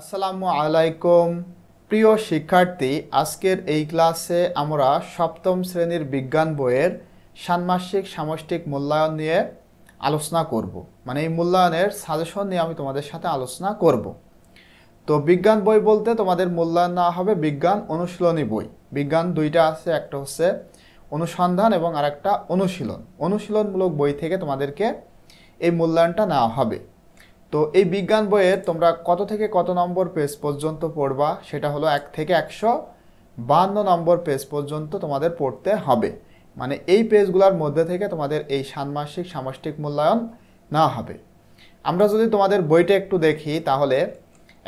আসসালামু আলাইকুম প্রিয় শিক্ষার্থী আজকের এই ক্লাসে আমরা সপ্তম শ্রেণীর বিজ্ঞান বইয়ের ষান্মাসিক সামষ্টিক মূল্যায়ন নিয়ে আলোচনা করব। মানে এই মূল্যায়নের সাজেশন নিয়ে আমি তোমাদের সাথে আলোচনা করব। তো বিজ্ঞান বই বলতে তোমাদের মূল্যায়ন নেওয়া হবে বিজ্ঞান অনুশীলনী বই বিজ্ঞান দুইটা আছে একটা হচ্ছে অনুসন্ধান এবং আরেকটা অনুশীলন অনুশীলনমূলক বই থেকে তোমাদেরকে এই মূল্যায়নটা নেওয়া হবে তো এই বিজ্ঞান বইয়ের তোমরা কত থেকে কত নম্বর পেজ পর্যন্ত পড়বা সেটা হলো এক থেকে একশো বান্ন নম্বর পেজ পর্যন্ত তোমাদের পড়তে হবে মানে এই পেজগুলোর মধ্যে থেকে তোমাদের এই ষান্মাসিক সামষ্টিক মূল্যায়ন না হবে আমরা যদি তোমাদের বইটা একটু দেখি তাহলে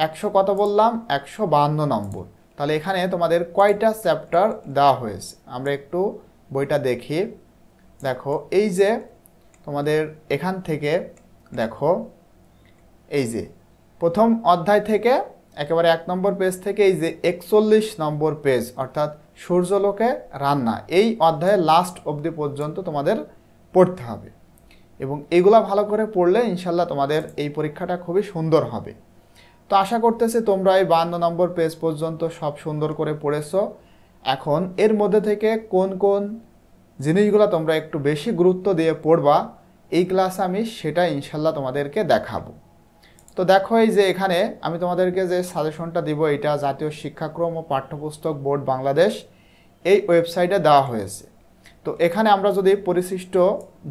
একশো কত বললাম একশো বান্ন নম্বর তাহলে এখানে তোমাদের কয়টা চ্যাপ্টার দেওয়া হয়েছে আমরা একটু বইটা দেখি দেখো এই যে তোমাদের এখান থেকে দেখো এই যে প্রথম অধ্যায় থেকে একেবারে এক নম্বর পেজ থেকে এই যে একচল্লিশ নম্বর পেজ অর্থাৎ সূর্যলোকে রান্না এই অধ্যায়ে লাস্ট অবধি পর্যন্ত তোমাদের পড়তে হবে এবং এগুলো ভালো করে পড়লে ইনশাল্লাহ তোমাদের এই পরীক্ষাটা খুবই সুন্দর হবে তো আশা করতেছি তোমরা এই বান্ন নম্বর পেজ পর্যন্ত সব সুন্দর করে পড়েছ এখন এর মধ্যে থেকে কোন কোন জিনিসগুলো তোমরা একটু বেশি গুরুত্ব দিয়ে পড়বা এই ক্লাসে আমি সেটা ইনশাল্লাহ তোমাদেরকে দেখাবো তো দেখো এই যে এখানে আমি তোমাদেরকে যে সাজেশনটা দিব এটা জাতীয় শিক্ষাক্রম ও পাঠ্যপুস্তক বোর্ড বাংলাদেশ এই ওয়েবসাইটে দেওয়া হয়েছে তো এখানে আমরা যদি পরিশিষ্ট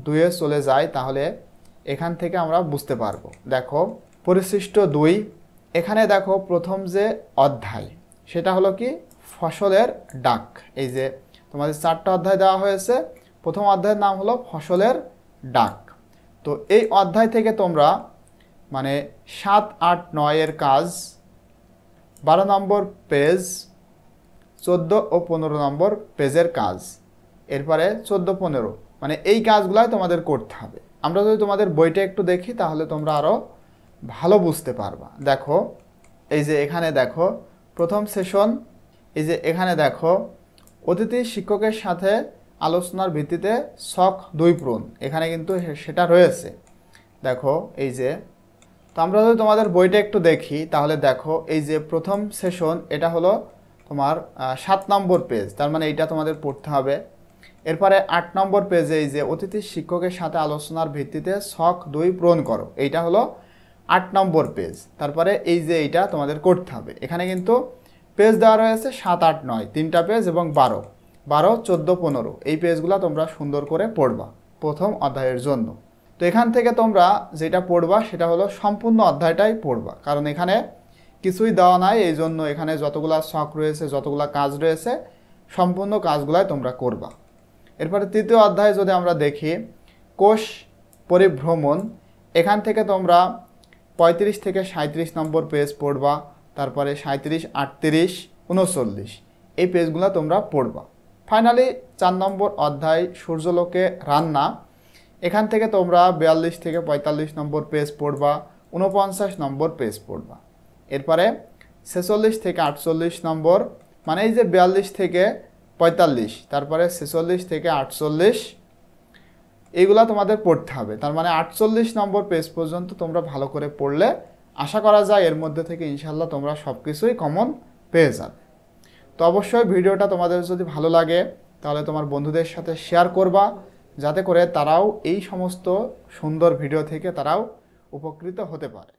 দুয়ে চলে যাই তাহলে এখান থেকে আমরা বুঝতে পারবো দেখো পরিশিষ্ট দুই এখানে দেখো প্রথম যে অধ্যায় সেটা হলো কি ফসলের ডাক এই যে তোমাদের চারটা অধ্যায় দেওয়া হয়েছে প্রথম অধ্যায়ের নাম হলো ফসলের ডাক তো এই অধ্যায় থেকে তোমরা মানে সাত আট নয়ের কাজ বারো নম্বর পেজ চোদ্দো ও পনেরো নম্বর পেজের কাজ এরপরে চোদ্দো পনেরো মানে এই কাজগুলাই তোমাদের করতে হবে আমরা যদি তোমাদের বইটা একটু দেখি তাহলে তোমরা আরও ভালো বুঝতে পারবা দেখো এই যে এখানে দেখো প্রথম সেশন এই যে এখানে দেখো অতিথি শিক্ষকের সাথে আলোচনার ভিত্তিতে শখ দুই পূরণ এখানে কিন্তু সেটা রয়েছে দেখো এই যে তো আমরা যদি তোমাদের বইটা একটু দেখি তাহলে দেখো এই যে প্রথম সেশন এটা হলো তোমার সাত নম্বর পেজ তার মানে এইটা তোমাদের পড়তে হবে এরপরে আট নম্বর পেজে এই যে অতিথি শিক্ষকের সাথে আলোচনার ভিত্তিতে শখ দুই পূরণ করো এইটা হলো আট নম্বর পেজ তারপরে এই যে এইটা তোমাদের করতে হবে এখানে কিন্তু পেজ দেওয়া রয়েছে সাত আট নয় তিনটা পেজ এবং বারো বারো চোদ্দো পনেরো এই পেজগুলো তোমরা সুন্দর করে পড়বা প্রথম অধ্যায়ের জন্য তো এখান থেকে তোমরা যেটা পড়বা সেটা হলো সম্পূর্ণ অধ্যায়টাই পড়বা কারণ এখানে কিছুই দেওয়া নাই এই জন্য এখানে যতগুলা শখ রয়েছে যতগুলা কাজ রয়েছে সম্পূর্ণ কাজগুলাই তোমরা করবা এরপরে তৃতীয় অধ্যায় যদি আমরা দেখি কোষ পরিভ্রমণ এখান থেকে তোমরা ৩৫ থেকে সাঁত্রিশ নম্বর পেজ পড়বা তারপরে সাঁত্রিশ আটত্রিশ উনচল্লিশ এই পেজগুলো তোমরা পড়বা ফাইনালি চার নম্বর অধ্যায় সূর্যলোকে রান্না এখান থেকে তোমরা বিয়াল্লিশ থেকে পঁয়তাল্লিশ নম্বর পেজ পড়বা উনপঞ্চাশ নম্বর পেজ পড়বা এরপরে ছেচল্লিশ থেকে আটচল্লিশ নম্বর মানে এই যে বিয়াল্লিশ থেকে পঁয়তাল্লিশ তারপরে ছেচল্লিশ থেকে আটচল্লিশ এইগুলা তোমাদের পড়তে হবে তার মানে আটচল্লিশ নম্বর পেজ পর্যন্ত তোমরা ভালো করে পড়লে আশা করা যায় এর মধ্যে থেকে ইনশাল্লাহ তোমরা সব কিছুই কমন পেয়ে যাবে তো অবশ্যই ভিডিওটা তোমাদের যদি ভালো লাগে তাহলে তোমার বন্ধুদের সাথে শেয়ার করবা যাতে করে তারাও এই সমস্ত সুন্দর ভিডিও থেকে তারাও উপকৃত হতে পারে